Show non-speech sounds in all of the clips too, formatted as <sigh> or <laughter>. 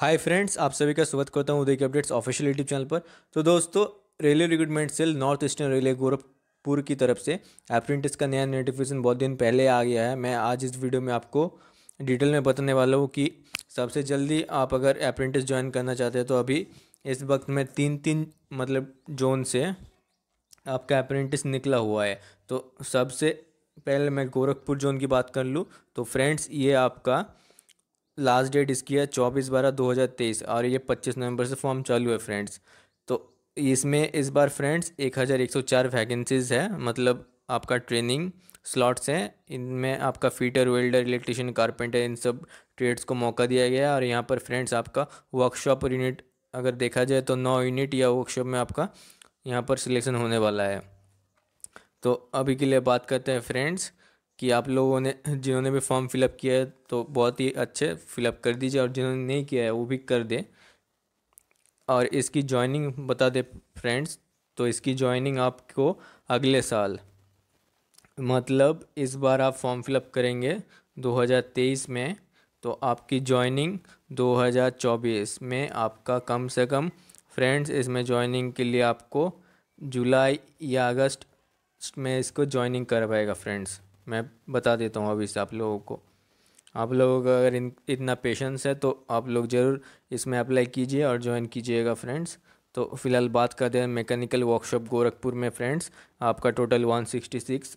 hi friends आप सभी का स्वागत करता हूँ उदय के अपडेट्स ऑफिशियल यूट्यूब चैनल पर तो दोस्तों railway recruitment cell north eastern railway Gorakhpur की तरफ से अप्रेंटिस का नया नोटिफिकेशन बहुत दिन पहले आ गया है मैं आज इस वीडियो में आपको डिटेल में बताने वाला हूँ कि सबसे जल्दी आप अगर अप्रेंटिस ज्वाइन करना चाहते हैं तो अभी इस वक्त में तीन तीन मतलब जोन से आपका अप्रेंटिस निकला हुआ है तो सबसे पहले मैं गोरखपुर जोन की बात कर लूँ तो फ्रेंड्स ये आपका लास्ट डेट इसकी है चौबीस बारह दो हज़ार तेईस और ये पच्चीस नवंबर से फॉर्म चालू है फ्रेंड्स तो इसमें इस बार फ्रेंड्स एक हज़ार एक सौ चार वैकेंसीज़ है मतलब आपका ट्रेनिंग स्लॉट्स हैं इनमें आपका फीटर वेल्डर इलेक्ट्रिशियन कारपेंटर इन सब ट्रेड्स को मौका दिया गया है और यहाँ पर फ्रेंड्स आपका वर्कशॉप और यूनिट अगर देखा जाए तो नौ यूनिट या वर्कशॉप में आपका यहाँ पर सिलेक्शन होने वाला है तो अभी के लिए बात करते हैं फ्रेंड्स कि आप लोगों ने जिन्होंने भी फॉर्म फिलअप किया है तो बहुत ही अच्छे फिलअप कर दीजिए और जिन्होंने नहीं किया है वो भी कर दें और इसकी जॉइनिंग बता दें फ्रेंड्स तो इसकी जॉइनिंग आपको अगले साल मतलब इस बार आप फॉर्म फिलअप करेंगे 2023 में तो आपकी जॉइनिंग 2024 में आपका कम से कम फ्रेंड्स इसमें जॉइनिंग के लिए आपको जुलाई या अगस्त में इसको जॉइनिंग करवाएगा फ्रेंड्स मैं बता देता हूँ अभी से आप लोगों को आप लोगों का अगर इन इतना पेशेंस है तो आप लोग ज़रूर इसमें अप्लाई कीजिए और ज्वाइन कीजिएगा फ्रेंड्स तो फ़िलहाल बात कर हैं मैकेनिकल वर्कशॉप गोरखपुर में फ्रेंड्स आपका टोटल वन सिक्सटी सिक्स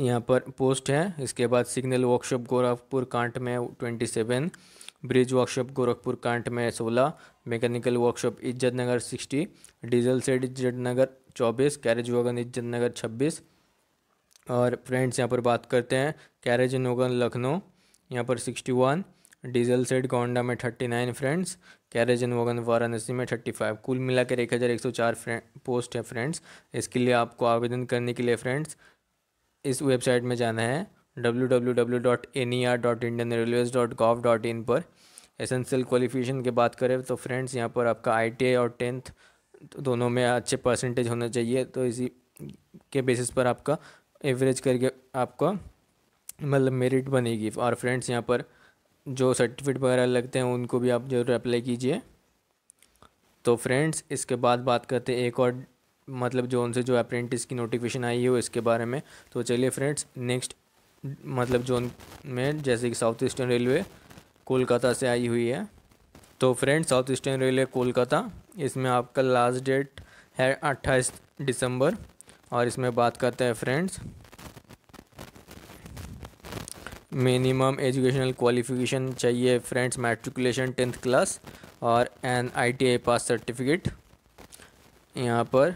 यहाँ पर पोस्ट है इसके बाद सिग्नल वर्कशॉप गोरखपुर कांट में twenty seven bridge workshop Gorakhpur cant में सोलह मैकेनिकल वर्कशॉप इज्जत नगर सिक्सटी डीजल सेट इज्जत नगर चौबीस कैरेज वगन इज्जत नगर छब्बीस और फ्रेंड्स यहाँ पर बात करते हैं कैरेज नोगन लखनऊ यहाँ पर sixty one diesel set Gonda में thirty nine friends carriage and wagon Varanasi में थर्टी फाइव कुल मिला कर एक हज़ार एक सौ चार पोस्ट है फ्रेंड्स इसके लिए आपको आवेदन करने के लिए फ्रेंड्स इस वेबसाइट में जाना है W W W dot N E R dot Indian railways dot gov dot in पर एसेंशियल क्वालिफिकेशन की बात करें तो फ्रेंड्स यहाँ पर आपका आई टी आई और टेंथ दोनों में अच्छे परसेंटेज होना चाहिए तो इसी के बेसिस पर आपका एवरेज करके आपका मतलब मेरिट बनेगी और फ्रेंड्स यहाँ पर जो सर्टिफिकेट वगैरह लगते हैं उनको भी आप जरूर अप्लाई कीजिए तो फ्रेंड्स इसके बाद बात करते हैं एक और मतलब जो उनसे जो अप्रेंटिस की नोटिफिकेशन आई है इसके बारे में तो चलिए फ्रेंड्स नेक्स्ट मतलब जोन में जैसे कि साउथ ईस्टर्न रेलवे कोलकाता से आई हुई है तो friends south eastern railway Kolkata इसमें आपका लास्ट डेट है अट्ठाईस दिसंबर और इसमें बात करते हैं फ्रेंड्स मिनिमम एजुकेशनल क्वालिफिकेशन चाहिए फ्रेंड्स मैट्रिकुलेशन टेंथ क्लास और एन आई पास सर्टिफिकेट यहाँ पर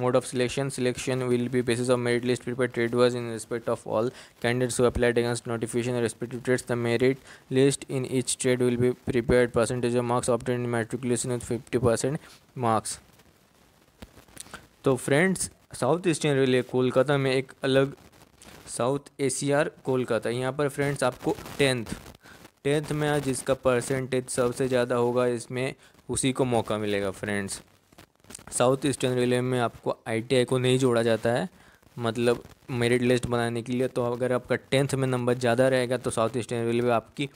mode of selection selection will be basis of merit list prepare trade wise in respect of all candidates applied against notification respective trades the merit list in each trade will be prepared percentage of marks opted in matriculation with fifty percent marks तो friends south eastern railway Kolkata में एक अलग south ACR Kolkata यहाँ पर friends आपको tenth tenth में आज जिसका परसेंटेज सबसे ज़्यादा होगा इसमें उसी को मौका मिलेगा फ्रेंड्स साउथ ईस्टर्न रेलवे में आपको आईटीआई को नहीं जोड़ा जाता है मतलब मेरिट लिस्ट बनाने के लिए तो अगर आपका टेंथ में नंबर ज़्यादा रहेगा तो साउथ ईस्टर्न रेलवे आपकी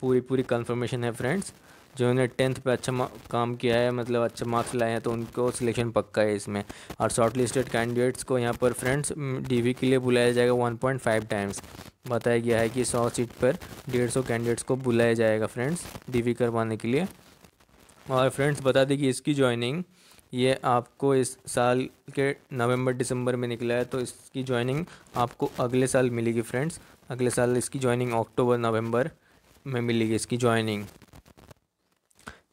पूरी पूरी कंफर्मेशन है फ्रेंड्स जिन्होंने टेंथ पे अच्छा काम किया है मतलब अच्छे मार्क्स लाए हैं तो उनको सिलेक्शन पक्का है इसमें और शॉर्ट लिस्टेड कैंडिडेट्स को यहाँ पर फ्रेंड्स डीवी के लिए बुलाया जाएगा 1.5 टाइम्स बताया गया है कि 100 सीट पर 150 कैंडिडेट्स को बुलाया जाएगा फ्रेंड्स डीवी करवाने के लिए और फ्रेंड्स बता दें कि इसकी ज्वाइनिंग ये आपको इस साल के नवंबर दिसंबर में निकला है तो इसकी ज्वाइनिंग आपको अगले साल मिलेगी फ्रेंड्स अगले साल इसकी ज्वाइनिंग अक्टूबर नवंबर में मिलेगी इसकी ज्वाइनिंग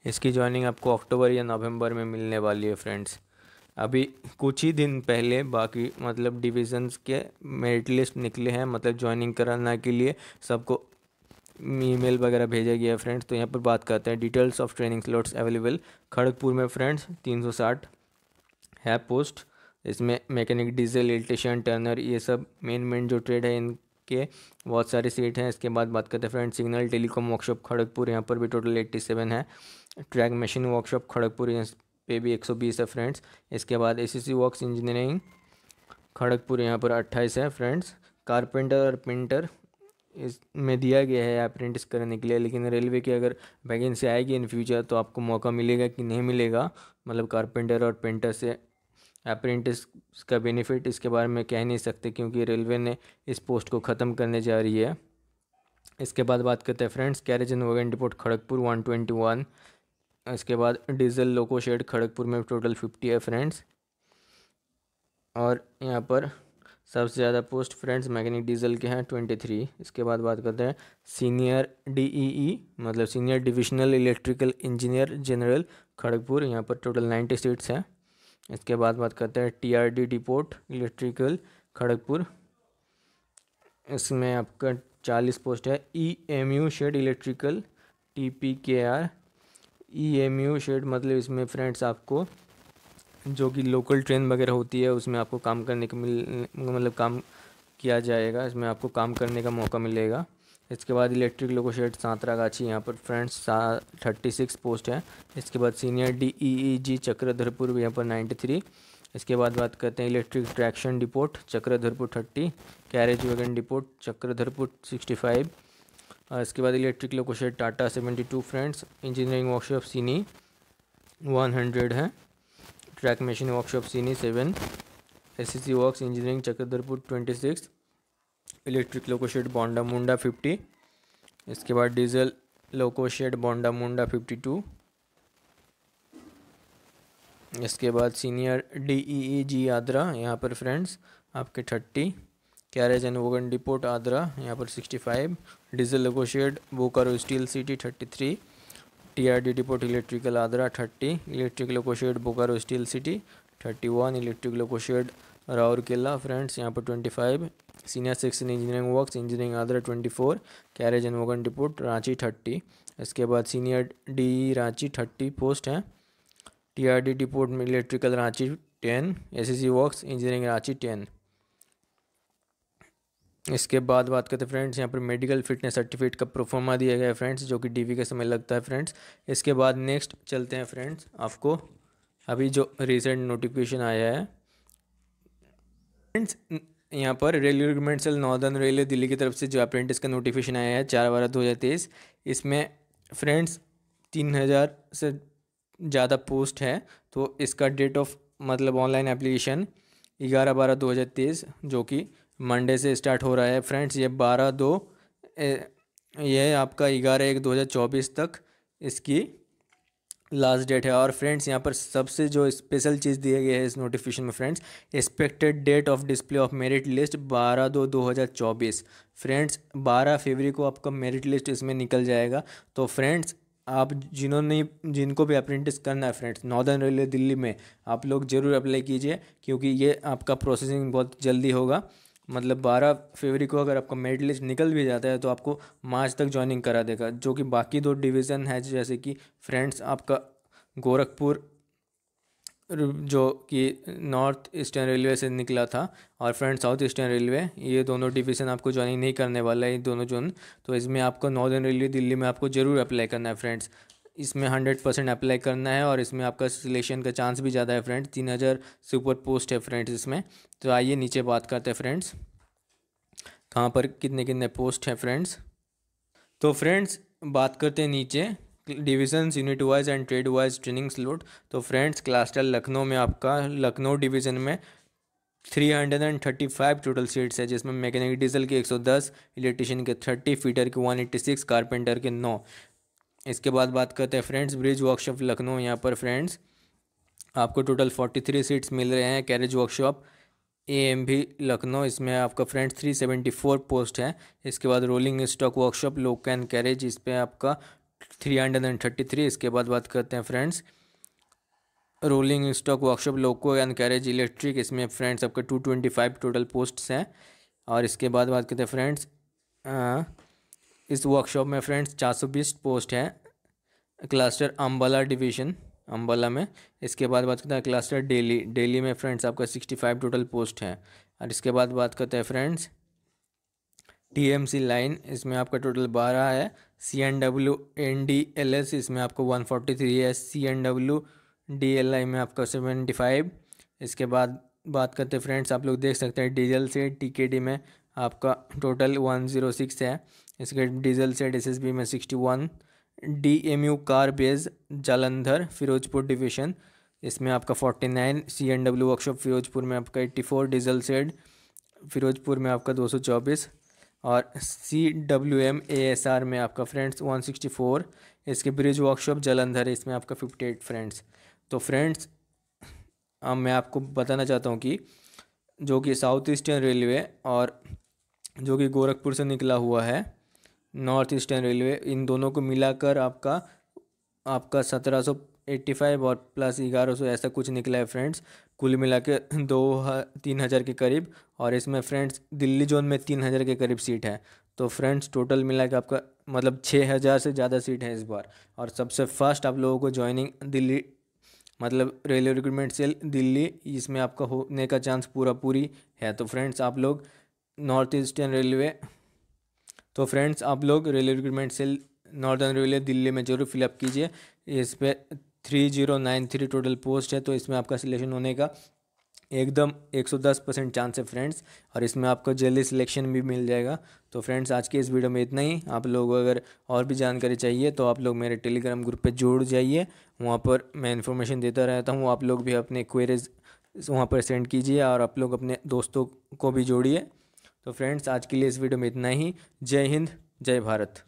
इसकी ज्वाइनिंग आपको अक्टूबर या नवंबर में मिलने वाली है फ्रेंड्स अभी कुछ ही दिन पहले बाकी मतलब डिविजन्स के मेरिट लिस्ट निकले हैं मतलब ज्वाइनिंग कराना के लिए सबको ईमेल वगैरह भेजा गया है फ्रेंड्स तो यहाँ पर बात करते हैं details of training slots available Kharagpur में फ्रेंड्स साठ है पोस्ट इसमें मैकेनिक डीजल इलेक्ट्रिशियन टर्नर ये सब मेन मेन जो ट्रेड है इनके बहुत सारे सीट हैं इसके बाद बात करते हैं friend signal telecom workshop Kharagpur यहाँ पर भी टोटल एट्टी सेवन है ट्रैक मशीन वर्कशॉप खड़गपुर पे भी एक सौ बीस है फ्रेंड्स इसके बाद सी वर्क इंजीनियरिंग खड़गपुर यहाँ पर अट्ठाईस है फ्रेंड्स कारपेंटर और पेंटर इसमें दिया गया है अप्रेंटिस करने के लिए लेकिन रेलवे की अगर वैकेंसी आएगी इन फ्यूचर तो आपको मौका मिलेगा कि नहीं मिलेगा मतलब कारपेंटर और पेंटर से अप्रेंटिस का बेनिफिट इसके बारे में कह नहीं सकते क्योंकि रेलवे ने इस पोस्ट को ख़त्म करने जा रही है इसके बाद बात करते हैं friends carriage and wagon depot Kharagpur one twenty one इसके बाद डीजल लोको शेड खड़गपुर में टोटल फिफ्टी है फ्रेंड्स और यहाँ पर सबसे ज़्यादा पोस्ट फ्रेंड्स मैकेनिक डीजल के हैं ट्वेंटी थ्री इसके बाद बात करते हैं सीनियर डीईई मतलब senior divisional electrical engineer general Kharagpur यहाँ पर टोटल नाइन्टी सीट्स हैं इसके बाद बात करते हैं टीआरडी डिपोर्ट इलेक्ट्रिकल खड़गपुर इसमें आपका चालीस पोस्ट है E M U shed electrical T P K R E M U shed मतलब इसमें फ्रेंड्स आपको जो कि लोकल ट्रेन वगैरह होती है उसमें आपको काम करने का मिल मतलब काम किया जाएगा इसमें आपको काम करने का मौका मिलेगा इसके बाद इलेक्ट्रिक लोको शेड सांतरा गाछी यहाँ पर फ्रेंड्स सा थर्टी सिक्स पोस्ट हैं इसके बाद senior D E E G Chakradharpur यहाँ पर नाइन्टी थ्री इसके बाद बात करते हैं electric traction depot Chakradharpur thirty carriage wagon depot Chakradharpur sixty five Uh, इसके बाद electric loco shed Tata seventy two friends engineering workshop Sini one hundred है track machine workshop Sini seven S C work engineering Chakradharpur twenty six electric loco shed Bondamunda fifty इसके बाद diesel loco shed Bondamunda fifty to इसके बाद senior D E E G Adra यहाँ पर friends आपके thirty carriage and wagon depot Adra यहाँ पर sixty five diesel loco shed Bokaro steel city thirty three R D depot electrical Adra thirty electric loco shed Bokaro steel city thirty one electric loco shed Rourkela friends यहाँ पर twenty five senior section engineering works engineering Adra four carriage and wagon depot Ranchi thirty इसके बाद senior D Ranchi thirty post हैं D depot में electrical Ranchi ten S S C works engineering Ranchi ten इसके बाद बात करते हैं फ्रेंड्स यहाँ पर मेडिकल फिटनेस सर्टिफिकेट का प्रोफॉर्मा दिया गया है फ्रेंड्स जो कि डीवी के समय लगता है फ्रेंड्स इसके बाद नेक्स्ट चलते हैं फ्रेंड्स आपको अभी जो रिसेंट नोटिफिकेशन आया है फ्रेंड्स यहाँ पर railway recruitment cell northern railway Delhi की तरफ से जो अप्रेंटिस का नोटिफिकेशन आया है चार बारह दो हज़ार तेईस इसमें फ्रेंड्स तीन हज़ार से ज़्यादा पोस्ट है तो इसका डेट ऑफ मतलब ऑनलाइन एप्लीकेशन ग्यारह बारह दो हज़ार तेईस जो कि मंडे से स्टार्ट हो रहा है फ्रेंड्स ये बारह दो ये आपका ग्यारह एक दो हज़ार चौबीस तक इसकी लास्ट डेट है और फ्रेंड्स यहाँ पर सबसे जो स्पेशल चीज़ दिया गया है इस नोटिफिकेशन में friends expected date of display of merit list बारह दो दो हज़ार चौबीस फ्रेंड्स बारह फरवरी को आपका मेरिट लिस्ट इसमें निकल जाएगा तो फ्रेंड्स आप जिन्होंने जिनको भी अप्रेंटिस करना है फ्रेंड्स नॉर्दर्न रेलवे दिल्ली में आप लोग ज़रूर अप्लाई कीजिए क्योंकि ये आपका प्रोसेसिंग बहुत जल्दी होगा मतलब 12 फरवरी को अगर आपका मेरिट लिस्ट निकल भी जाता है तो आपको मार्च तक ज्वाइनिंग करा देगा जो कि बाकी दो डिवीज़न है जैसे कि फ्रेंड्स आपका गोरखपुर जो कि नॉर्थ ईस्टर्न रेलवे से निकला था और फ्रेंड साउथ ईस्टर्न रेलवे ये दोनों डिवीज़न आपको ज्वाइनिंग नहीं करने वाला है ये दोनों जोन तो इसमें आपको नॉर्दर्न रेलवे दिल्ली में आपको ज़रूर अप्लाई करना है फ्रेंड्स इसमें हंड्रेड परसेंट अप्लाई करना है और इसमें आपका सिलेक्शन का चांस भी ज़्यादा है फ्रेंड तीन हज़ार सुपर पोस्ट है फ्रेंड्स इसमें तो आइए नीचे बात करते हैं फ्रेंड्स कहाँ पर कितने कितने पोस्ट हैं फ्रेंड्स तो फ्रेंड्स बात करते हैं नीचे division unit wise and trade wise training slot तो फ्रेंड्स क्लास्टर लखनऊ में आपका लखनऊ डिवीज़न में three hundred and thirty five total seats है जिसमें मैकेनिक डीजल के एक सौ दस इलेक्ट्रिशियन के थर्टी फीटर के वन एट्टी सिक्स कारपेंटर के नौ इसके बाद बात करते हैं फ्रेंड्स ब्रिज वर्कशॉप लखनऊ यहाँ पर फ्रेंड्स आपको टोटल फोर्टी थ्री सीट्स मिल रहे हैं कैरेज वर्कशॉप ए एम भी लखनऊ इसमें आपका friends three seventy four post है इसके बाद rolling stock workshop loco and carriage इस पर आपका three hundred and thirty three इसके बाद बात करते हैं friends rolling stock workshop loco and carriage electric इसमें फ्रेंड्स आपका two twenty five total posts हैं और इसके बाद बात करते हैं फ्रेंड्स इस वर्कशॉप में फ्रेंड्स चार सौ बीस पोस्ट हैं क्लस्टर अम्बाला डिवीज़न अम्बाला में इसके बाद बात करते हैं क्लस्टर डेली डेली में फ्रेंड्स आपका सिक्सटी फाइव टोटल पोस्ट है और इसके बाद बात करते हैं फ्रेंड्स टीएमसी लाइन इसमें आपका टोटल बारह है C N W N D L S इसमें आपको वन फोर्टी थ्री है C N W D L I में आपका सेवेंटी फाइव इसके बाद बात करते हैं फ्रेंड्स आप लोग देख सकते हैं डीजल से टी के डी में आपका टोटल वन ज़ीरो सिक्स है इसके diesel set S S B में sixty one D M U car बेज जालंधर फिरोजपुर डिवीजन इसमें आपका forty nine C N W workshop Firozpur में आपका eighty four diesel set Firozpur में आपका दो सौ चौबीस और C W M A S R में आपका फ्रेंड्स वन सिक्सटी फोर इसके ब्रिज वर्कशॉप जलंधर इसमें आपका फिफ्टी एट फ्रेंड्स तो फ्रेंड्स अब मैं आपको बताना चाहता हूँ कि जो कि साउथ ईस्टर्न रेलवे और जो कि गोरखपुर से निकला हुआ है नॉर्थ ईस्टर्न रेलवे इन दोनों को मिलाकर आपका आपका सत्रह सौ एट्टी फाइव और प्लस ग्यारह सौ ऐसा कुछ निकला है फ्रेंड्स कुल मिला के <clears throat> दो तीन हज़ार के करीब और इसमें फ्रेंड्स दिल्ली जोन में तीन हज़ार के करीब सीट है तो फ्रेंड्स टोटल मिला के आपका मतलब छः हज़ार से ज़्यादा सीट है इस बार और सबसे फर्स्ट आप लोगों को ज्वाइनिंग दिल्ली मतलब रेलवे रिक्रूटमेंट सेल दिल्ली इसमें आपका होने का चांस पूरा पूरी है तो फ्रेंड्स आप लोग नॉर्थ ईस्टर्न रेलवे तो फ्रेंड्स आप लोग railway recruitment cell northern railway Delhi में जरूर फिलअप कीजिए इस पर three zero nine three total post है तो इसमें आपका सिलेक्शन होने का एकदम एक सौ दस परसेंट चांस है फ्रेंड्स और इसमें आपको जल्दी सिलेक्शन भी मिल जाएगा तो फ्रेंड्स आज के इस वीडियो में इतना ही आप लोग अगर और भी जानकारी चाहिए तो आप लोग मेरे टेलीग्राम ग्रुप पे जुड़ जाइए वहाँ पर मैं इन्फॉर्मेशन देता रहता हूँ आप लोग भी अपने क्वेरीज वहाँ पर सेंड कीजिए और आप लोग अपने दोस्तों को भी जोड़िए तो फ्रेंड्स आज के लिए इस वीडियो में इतना ही जय हिंद जय भारत